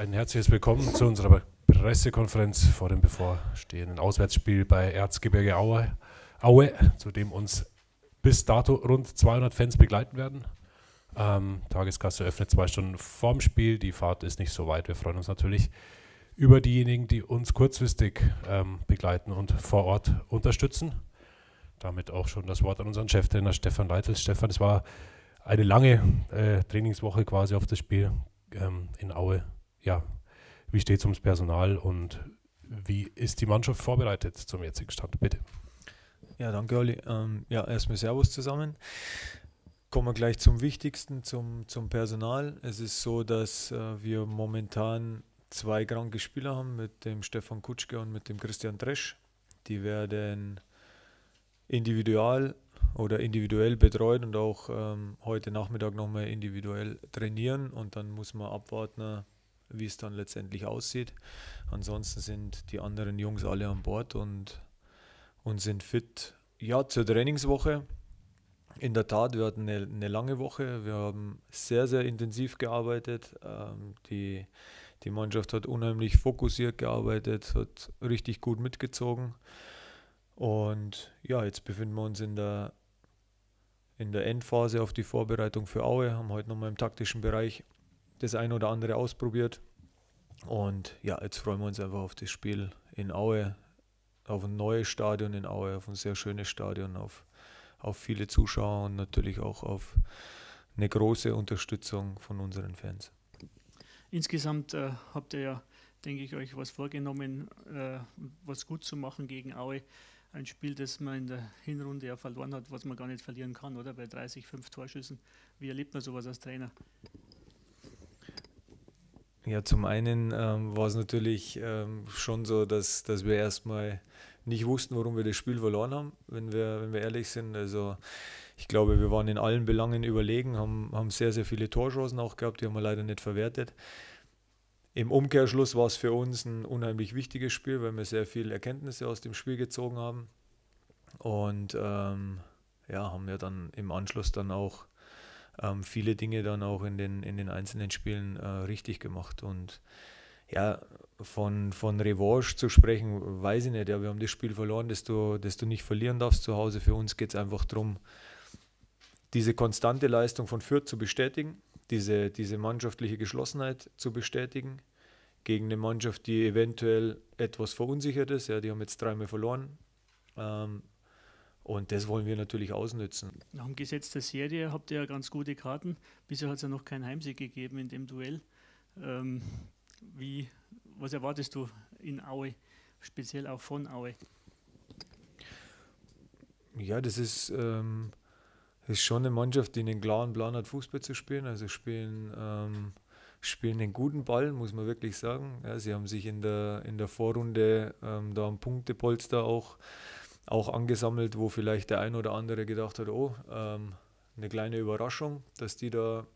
ein herzliches Willkommen zu unserer Pressekonferenz vor dem bevorstehenden Auswärtsspiel bei Erzgebirge Aue, Aue zu dem uns bis dato rund 200 Fans begleiten werden. Ähm, Tageskasse öffnet zwei Stunden vorm Spiel. Die Fahrt ist nicht so weit. Wir freuen uns natürlich über diejenigen, die uns kurzfristig ähm, begleiten und vor Ort unterstützen. Damit auch schon das Wort an unseren Cheftrainer Stefan Leitl. Stefan, es war eine lange äh, Trainingswoche quasi auf das Spiel ähm, in Aue ja, wie steht es ums Personal und wie ist die Mannschaft vorbereitet zum jetzigen Stand? Bitte. Ja, danke Olli. Ähm, ja, erstmal Servus zusammen. Kommen wir gleich zum Wichtigsten, zum, zum Personal. Es ist so, dass äh, wir momentan zwei kranke Spieler haben mit dem Stefan Kutschke und mit dem Christian Dresch. Die werden individual oder individuell betreut und auch ähm, heute Nachmittag nochmal individuell trainieren und dann muss man abwarten, wie es dann letztendlich aussieht. Ansonsten sind die anderen Jungs alle an Bord und, und sind fit. Ja, zur Trainingswoche. In der Tat, wir hatten eine, eine lange Woche. Wir haben sehr, sehr intensiv gearbeitet. Ähm, die, die Mannschaft hat unheimlich fokussiert gearbeitet, hat richtig gut mitgezogen. Und ja, jetzt befinden wir uns in der, in der Endphase auf die Vorbereitung für Aue, haben heute nochmal im taktischen Bereich das eine oder andere ausprobiert. Und ja, jetzt freuen wir uns einfach auf das Spiel in Aue, auf ein neues Stadion in Aue, auf ein sehr schönes Stadion, auf, auf viele Zuschauer und natürlich auch auf eine große Unterstützung von unseren Fans. Insgesamt äh, habt ihr ja, denke ich, euch was vorgenommen, äh, was gut zu machen gegen Aue. Ein Spiel, das man in der Hinrunde ja verloren hat, was man gar nicht verlieren kann, oder? Bei 30, 5 Torschüssen. Wie erlebt man sowas als Trainer? Ja, zum einen ähm, war es natürlich ähm, schon so, dass, dass wir erstmal nicht wussten, warum wir das Spiel verloren haben, wenn wir, wenn wir ehrlich sind. Also ich glaube, wir waren in allen Belangen überlegen, haben, haben sehr, sehr viele Torchancen auch gehabt, die haben wir leider nicht verwertet. Im Umkehrschluss war es für uns ein unheimlich wichtiges Spiel, weil wir sehr viele Erkenntnisse aus dem Spiel gezogen haben. Und ähm, ja, haben wir dann im Anschluss dann auch ähm, viele Dinge dann auch in den, in den einzelnen Spielen äh, richtig gemacht. Und ja, von, von Revanche zu sprechen, weiß ich nicht. Ja, wir haben das Spiel verloren, das du, das du nicht verlieren darfst zu Hause. Für uns geht es einfach darum, diese konstante Leistung von Fürth zu bestätigen, diese, diese mannschaftliche Geschlossenheit zu bestätigen gegen eine Mannschaft, die eventuell etwas verunsichert ist. Ja, die haben jetzt dreimal verloren. Ähm, und das wollen wir natürlich ausnützen. Nach dem Gesetz der Serie habt ihr ja ganz gute Karten. Bisher hat es ja noch keinen Heimsieg gegeben in dem Duell. Ähm, wie, was erwartest du in Aue, speziell auch von Aue? Ja, das ist, ähm, ist schon eine Mannschaft, die einen klaren Plan hat, Fußball zu spielen. Also spielen, ähm, spielen einen guten Ball, muss man wirklich sagen. Ja, sie haben sich in der, in der Vorrunde ähm, da am Punktepolster auch auch angesammelt, wo vielleicht der ein oder andere gedacht hat, oh, ähm, eine kleine Überraschung, dass die da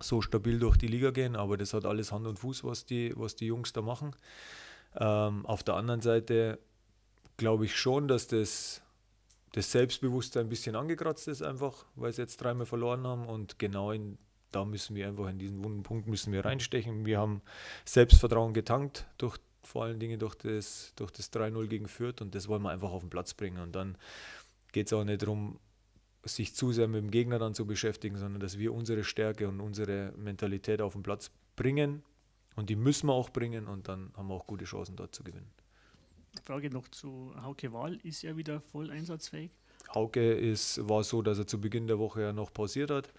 so stabil durch die Liga gehen, aber das hat alles Hand und Fuß, was die, was die Jungs da machen. Ähm, auf der anderen Seite glaube ich schon, dass das, das Selbstbewusstsein ein bisschen angekratzt ist, einfach, weil sie jetzt dreimal verloren haben und genau in, da müssen wir einfach in diesen wunden Punkt müssen wir reinstechen. Wir haben Selbstvertrauen getankt durch vor allen Dingen durch das, durch das 3-0 gegen Fürth und das wollen wir einfach auf den Platz bringen. Und dann geht es auch nicht darum, sich zu sehr mit dem Gegner dann zu beschäftigen, sondern dass wir unsere Stärke und unsere Mentalität auf den Platz bringen und die müssen wir auch bringen und dann haben wir auch gute Chancen dort zu gewinnen. Frage noch zu Hauke Wahl, ist er wieder voll einsatzfähig? Hauke ist, war so, dass er zu Beginn der Woche ja noch pausiert hat,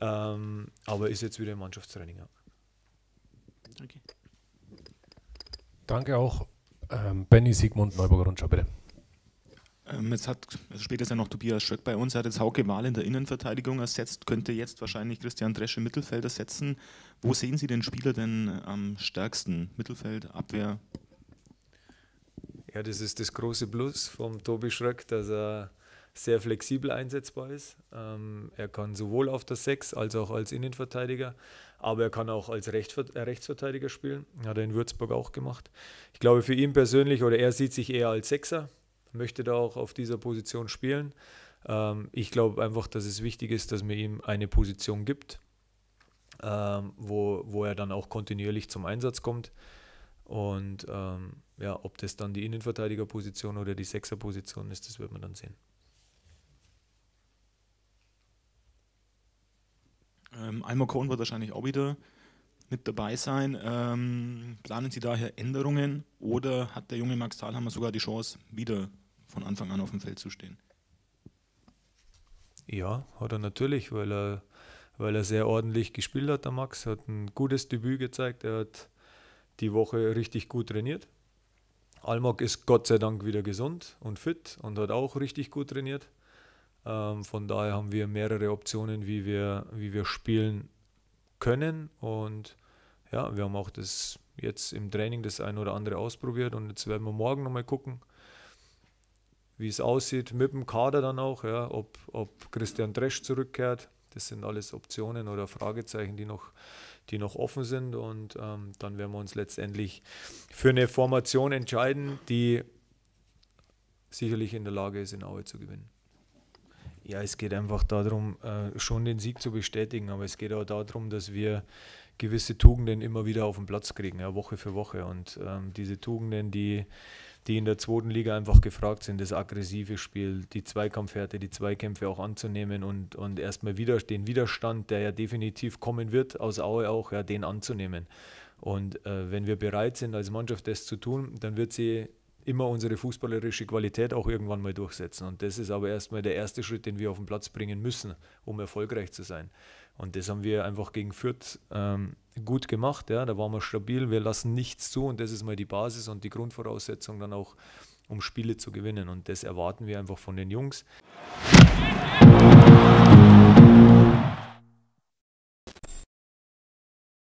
ähm, aber ist jetzt wieder im Mannschaftstraining. Danke. Okay. Danke auch. Ähm, Benny Siegmund, Neuburger Rundschau, bitte. Ähm, jetzt hat also später ist ja noch Tobias Schröck bei uns, er hat jetzt Hauke Wahl in der Innenverteidigung ersetzt, könnte jetzt wahrscheinlich Christian Dresche im Mittelfeld ersetzen. Wo sehen Sie den Spieler denn am stärksten? Mittelfeld, Abwehr? Ja, das ist das große Plus vom Tobi Schröck, dass er sehr flexibel einsetzbar ist. Ähm, er kann sowohl auf der Sechs als auch als Innenverteidiger, aber er kann auch als äh, Rechtsverteidiger spielen. Hat er in Würzburg auch gemacht. Ich glaube, für ihn persönlich oder er sieht sich eher als Sechser, möchte da auch auf dieser Position spielen. Ähm, ich glaube einfach, dass es wichtig ist, dass man ihm eine Position gibt, ähm, wo, wo er dann auch kontinuierlich zum Einsatz kommt. Und ähm, ja, ob das dann die Innenverteidigerposition oder die Sechserposition ist, das wird man dann sehen. Ähm, Alma Cohn wird wahrscheinlich auch wieder mit dabei sein. Ähm, planen Sie daher Änderungen oder hat der junge Max Thalhammer sogar die Chance, wieder von Anfang an auf dem Feld zu stehen? Ja, hat er natürlich, weil er, weil er sehr ordentlich gespielt hat, der Max. Hat ein gutes Debüt gezeigt. Er hat die Woche richtig gut trainiert. Almog ist Gott sei Dank wieder gesund und fit und hat auch richtig gut trainiert. Ähm, von daher haben wir mehrere Optionen, wie wir, wie wir spielen können. Und ja, wir haben auch das jetzt im Training das ein oder andere ausprobiert und jetzt werden wir morgen nochmal gucken, wie es aussieht mit dem Kader dann auch, ja, ob, ob Christian Dresch zurückkehrt. Das sind alles Optionen oder Fragezeichen, die noch, die noch offen sind. Und ähm, dann werden wir uns letztendlich für eine Formation entscheiden, die sicherlich in der Lage ist, in Aue zu gewinnen. Ja, es geht einfach darum, äh, schon den Sieg zu bestätigen, aber es geht auch darum, dass wir gewisse Tugenden immer wieder auf den Platz kriegen, ja, Woche für Woche. Und ähm, diese Tugenden, die, die in der zweiten Liga einfach gefragt sind, das aggressive Spiel, die Zweikampfhärte, die Zweikämpfe auch anzunehmen und, und erstmal wieder, den Widerstand, der ja definitiv kommen wird, aus Aue auch, ja, den anzunehmen. Und äh, wenn wir bereit sind, als Mannschaft das zu tun, dann wird sie immer unsere fußballerische Qualität auch irgendwann mal durchsetzen. Und das ist aber erstmal der erste Schritt, den wir auf den Platz bringen müssen, um erfolgreich zu sein. Und das haben wir einfach gegen Fürth ähm, gut gemacht. Ja? Da waren wir stabil, wir lassen nichts zu und das ist mal die Basis und die Grundvoraussetzung dann auch, um Spiele zu gewinnen. Und das erwarten wir einfach von den Jungs.